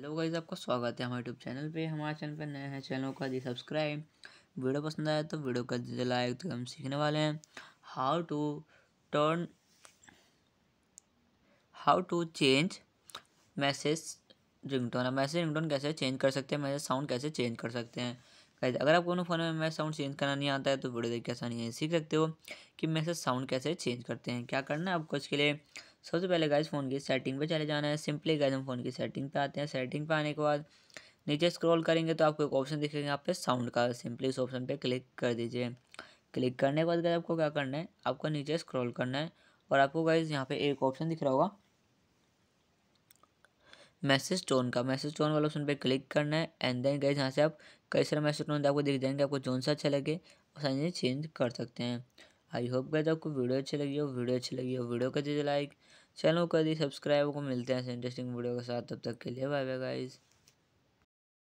hello guys आपका स्वागत है हमारे यूट्यूब चैनल पे हमारे चैनल पे नए हैं चैनल का दी सब्सक्राइब वीडियो पसंद आया तो वीडियो का दीजिए लाइक तो हम सीखने वाले हैं how to turn how to change message ringtone अब मैसेज रिंगटोन कैसे चेंज कर सकते हैं मैसेज साउंड कैसे चेंज कर सकते हैं गाइज अगर आपको अपने फ़ोन में मैसेज साउंड चेंज करना नहीं आता है तो वीडियो देख के आसानी है सीख सकते हो कि मैसेज साउंड कैसे चेंज करते हैं क्या करना है आपको इसके लिए सबसे पहले गाइज फ़ोन की सेटिंग पे चले जाना है सिंपली गाइज हम फ़ोन की सेटिंग पे आते हैं सेटिंग पे आने के बाद नीचे स्क्रॉल करेंगे तो आपको एक ऑप्शन दिखेगा यहाँ पे साउंड का सिंपली इस ऑप्शन पे क्लिक कर दीजिए क्लिक करने के बाद गाइज आपको क्या करना है आपको नीचे स्क्रॉल करना है और आपको गाइज यहाँ पे एक ऑप्शन दिख रहा होगा मैसेज टोन का मैसेज टोन वाला ऑप्शन पर क्लिक करना है एंड देन गाइज यहाँ से आप कई सारे मैसेज टोन आपको दिख जाएंगे आपको जोन सा अच्छा लगे और चेंज कर सकते हैं आई होप गए आपको वीडियो अच्छी लगी हो वीडियो अच्छी लगी हो वीडियो कर दीजिए लाइक चैनल कर दी सब्सक्राइब को मिलते हैं इंटरेस्टिंग वीडियो के साथ तब तक के लिए बाय बाय गाइज़